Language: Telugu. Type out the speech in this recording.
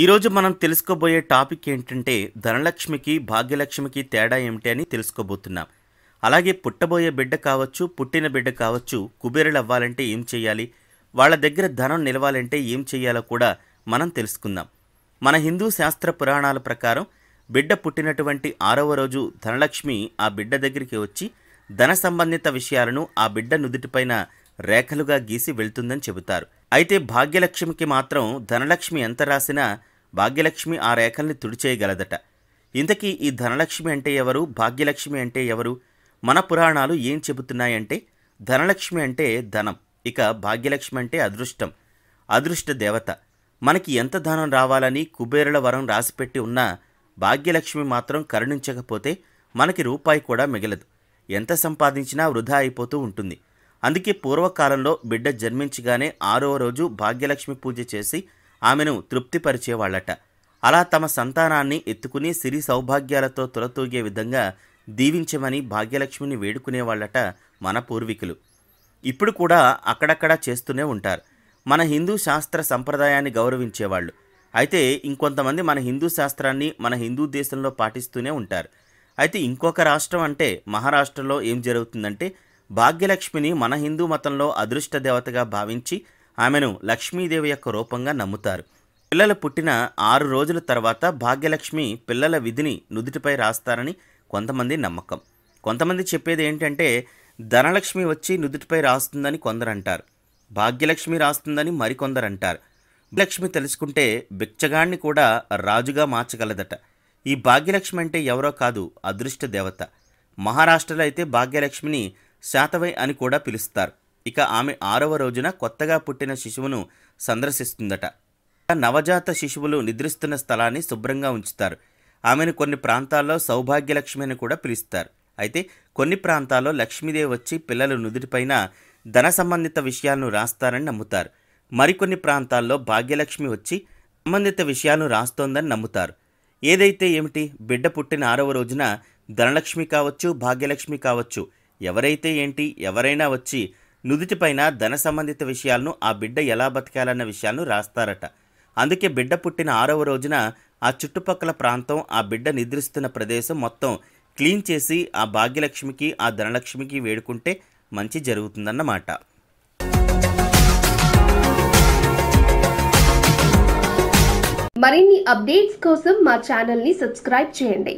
ఈరోజు మనం తెలుసుకోబోయే టాపిక్ ఏంటంటే ధనలక్ష్మికి భాగ్యలక్ష్మికి తేడా ఏమిటి అని తెలుసుకోబోతున్నాం అలాగే పుట్టబోయే బిడ్డ కావచ్చు పుట్టిన బిడ్డ కావచ్చు కుబేరులు అవ్వాలంటే ఏం చేయాలి వాళ్ళ దగ్గర ధనం నిలవాలంటే ఏం చేయాలో కూడా మనం తెలుసుకుందాం మన హిందూ శాస్త్ర పురాణాల ప్రకారం బిడ్డ పుట్టినటువంటి ఆరవ రోజు ధనలక్ష్మి ఆ బిడ్డ దగ్గరికి వచ్చి ధన సంబంధిత విషయాలను ఆ బిడ్డ నుదుటిపైన రేఖలుగా గీసి వెళ్తుందని చెబుతారు అయితే భాగ్యలక్ష్మికి మాత్రం ధనలక్ష్మి ఎంత రాసినా భాగ్యలక్ష్మి ఆ రేఖల్ని తుడిచేయగలదట ఇంతకీ ఈ ధనలక్ష్మి అంటే ఎవరు భాగ్యలక్ష్మి అంటే ఎవరు మన పురాణాలు ఏం చెబుతున్నాయంటే ధనలక్ష్మి అంటే ధనం ఇక భాగ్యలక్ష్మి అంటే అదృష్టం అదృష్ట దేవత మనకి ఎంత ధనం రావాలని కుబేరుల వరం రాసిపెట్టి ఉన్నా భాగ్యలక్ష్మి మాత్రం కరుణించకపోతే మనకి రూపాయి కూడా మిగలదు ఎంత సంపాదించినా వృధా అయిపోతూ ఉంటుంది అందుకే పూర్వకాలంలో బిడ్డ జన్మించగానే ఆరవ రోజు భాగ్యలక్ష్మి పూజ చేసి ఆమెను తృప్తిపరిచేవాళ్లట అలా తమ సంతానాన్ని ఎత్తుకుని సిరి సౌభాగ్యాలతో తులతూగే విధంగా దీవించమని భాగ్యలక్ష్మిని వేడుకునేవాళ్లట మన పూర్వీకులు ఇప్పుడు కూడా అక్కడక్కడ చేస్తూనే ఉంటారు మన హిందూ శాస్త్ర సంప్రదాయాన్ని గౌరవించేవాళ్ళు అయితే ఇంకొంతమంది మన హిందూ శాస్త్రాన్ని మన హిందూ దేశంలో పాటిస్తూనే ఉంటారు అయితే ఇంకొక రాష్ట్రం అంటే మహారాష్ట్రలో ఏం జరుగుతుందంటే భాగ్యలక్ష్మిని మన హిందూ మతంలో అదృష్ట దేవతగా భావించి ఆమెను లక్ష్మీదేవి యొక్క రూపంగా నమ్ముతారు పిల్లలు పుట్టిన ఆరు రోజుల తర్వాత భాగ్యలక్ష్మి పిల్లల విధిని నుదుటిపై రాస్తారని కొంతమంది నమ్మకం కొంతమంది చెప్పేది ఏంటంటే ధనలక్ష్మి వచ్చి నుదుటిపై రాస్తుందని కొందరంటారు భాగ్యలక్ష్మి రాస్తుందని అంటారు లక్ష్మి తెలుసుకుంటే బిచ్చగాణ్ణి కూడా రాజుగా మార్చగలదట ఈ భాగ్యలక్ష్మి అంటే ఎవరో కాదు అదృష్ట దేవత మహారాష్ట్రలో అయితే భాగ్యలక్ష్మిని శాతవై అని కూడా పిలుస్తారు ఇక ఆమె ఆరవ రోజున కొత్తగా పుట్టిన శిశువును సందర్శిస్తుందట నవజాత శిశువులు నిద్రిస్తున్న స్థలాన్ని శుభ్రంగా ఉంచుతారు ఆమెను కొన్ని ప్రాంతాల్లో సౌభాగ్యలక్ష్మి అని కూడా పిలుస్తారు అయితే కొన్ని ప్రాంతాల్లో లక్ష్మీదేవి వచ్చి పిల్లలు నుదుటిపైన ధన సంబంధిత విషయాలను రాస్తారని నమ్ముతారు మరికొన్ని ప్రాంతాల్లో భాగ్యలక్ష్మి వచ్చి సంబంధిత విషయాలను రాస్తోందని నమ్ముతారు ఏదైతే ఏమిటి బిడ్డ పుట్టిన ఆరవ రోజున ధనలక్ష్మి కావచ్చు భాగ్యలక్ష్మి కావచ్చు ఎవరైతే ఏంటి ఎవరైనా వచ్చి నుదుటిపైన ధన సంబంధిత విషయాలను ఆ బిడ్డ ఎలా బతకాలన్న విషయాలను రాస్తారట అందుకే బిడ్డ పుట్టిన ఆరవ రోజున ఆ చుట్టుపక్కల ప్రాంతం ఆ బిడ్డ నిద్రిస్తున్న ప్రదేశం మొత్తం క్లీన్ చేసి ఆ భాగ్యలక్ష్మికి ఆ ధనలక్ష్మికి వేడుకుంటే మంచి జరుగుతుందన్నమాట మరిన్ని అప్డేట్స్ కోసం మా ఛానల్ని సబ్స్క్రైబ్ చేయండి